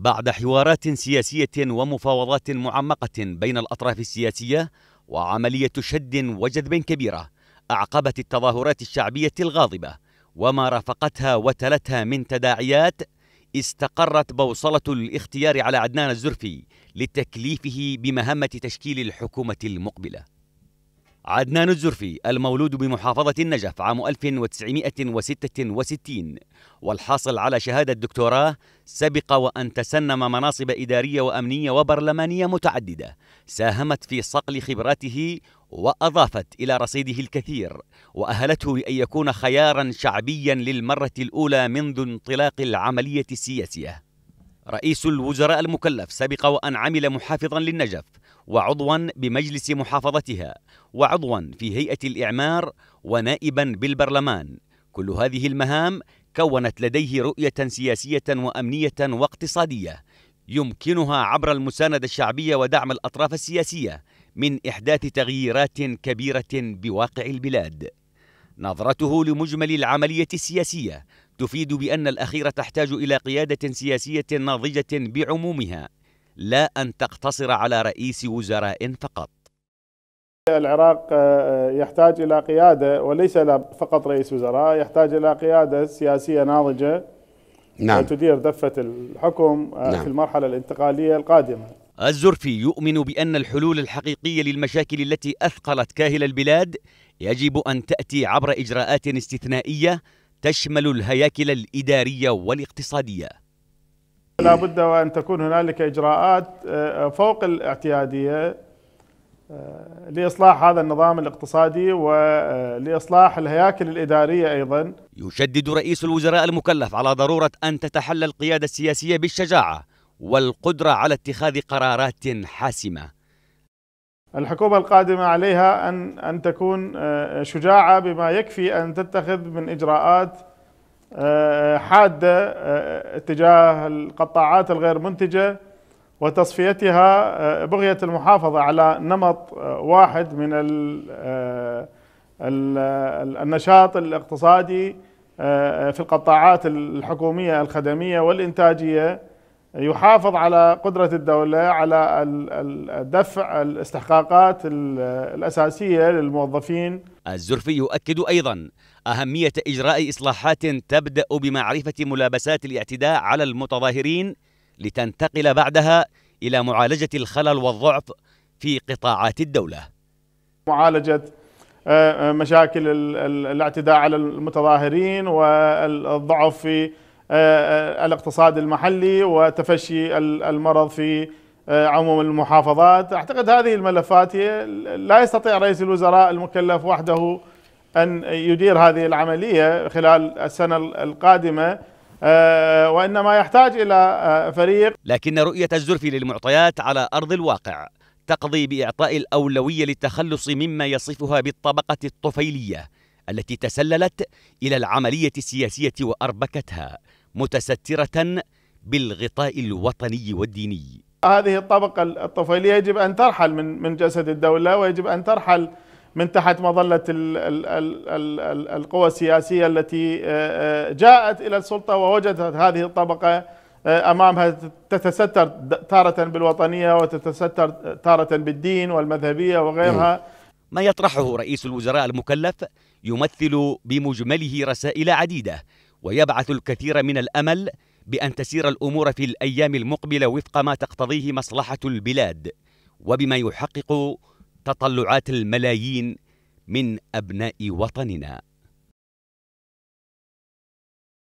بعد حوارات سياسية ومفاوضات معمقة بين الأطراف السياسية وعملية شد وجذب كبيرة أعقبت التظاهرات الشعبية الغاضبة وما رافقتها وتلتها من تداعيات استقرت بوصلة الاختيار على عدنان الزرفي لتكليفه بمهمة تشكيل الحكومة المقبلة عدنان الزرفي المولود بمحافظة النجف عام 1966 والحاصل على شهادة دكتوراه سبق وأن تسنم مناصب إدارية وأمنية وبرلمانية متعددة ساهمت في صقل خبراته وأضافت إلى رصيده الكثير وأهلته لأن يكون خيارا شعبيا للمرة الأولى منذ انطلاق العملية السياسية رئيس الوزراء المكلف سبق وأن عمل محافظا للنجف وعضوا بمجلس محافظتها وعضوا في هيئة الإعمار ونائبا بالبرلمان كل هذه المهام كونت لديه رؤية سياسية وأمنية واقتصادية يمكنها عبر المساندة الشعبية ودعم الأطراف السياسية من إحداث تغييرات كبيرة بواقع البلاد نظرته لمجمل العملية السياسية تفيد بأن الاخيره تحتاج إلى قيادة سياسية ناضجة بعمومها لا أن تقتصر على رئيس وزراء فقط العراق آه، آه، يحتاج إلى قيادة وليس فقط رئيس وزراء يحتاج إلى قيادة سياسية ناضجة آه، نعم. تدير دفة الحكم نعم. في المرحلة الانتقالية القادمة الزرفي يؤمن بأن الحلول الحقيقية للمشاكل التي أثقلت كاهل البلاد يجب أن تأتي عبر إجراءات استثنائية تشمل الهياكل الإدارية والاقتصادية لا بد وأن تكون هنالك إجراءات آه، فوق الاعتيادية آه، لإصلاح هذا النظام الاقتصادي ولإصلاح آه، الهياكل الإدارية أيضا يشدد رئيس الوزراء المكلف على ضرورة أن تتحلى القيادة السياسية بالشجاعة والقدرة على اتخاذ قرارات حاسمة الحكومة القادمة عليها أن أن تكون شجاعة بما يكفي أن تتخذ من إجراءات حاده اتجاه القطاعات الغير منتجه وتصفيتها بغيه المحافظه على نمط واحد من النشاط الاقتصادي في القطاعات الحكوميه الخدميه والانتاجيه يحافظ على قدره الدوله على دفع الاستحقاقات الاساسيه للموظفين الزرفي يؤكد أيضا أهمية إجراء إصلاحات تبدأ بمعرفة ملابسات الاعتداء على المتظاهرين لتنتقل بعدها إلى معالجة الخلل والضعف في قطاعات الدولة معالجة آه، آه، مشاكل الاعتداء على المتظاهرين والضعف في آه، الاقتصاد المحلي وتفشي المرض في آه، عموم المحافظات أعتقد هذه الملفات هي لا يستطيع رئيس الوزراء المكلف وحده أن يدير هذه العملية خلال السنة القادمة آه، وإنما يحتاج إلى آه، فريق لكن رؤية الزرفي للمعطيات على أرض الواقع تقضي بإعطاء الأولوية للتخلص مما يصفها بالطبقة الطفيلية التي تسللت إلى العملية السياسية وأربكتها متسترة بالغطاء الوطني والديني هذه الطبقة الطفيلية يجب أن ترحل من من جسد الدولة ويجب أن ترحل من تحت مظلة القوى السياسية التي آه، آه، جاءت إلى السلطة ووجدت هذه الطبقة آه، أمامها تتستر تارة بالوطنية وتتستر تارة بالدين والمذهبية وغيرها ما يطرحه رئيس الوزراء المكلف يمثل بمجمله رسائل عديدة ويبعث الكثير من الأمل بأن تسير الأمور في الأيام المقبلة وفق ما تقتضيه مصلحة البلاد وبما يحقق تطلعات الملايين من أبناء وطننا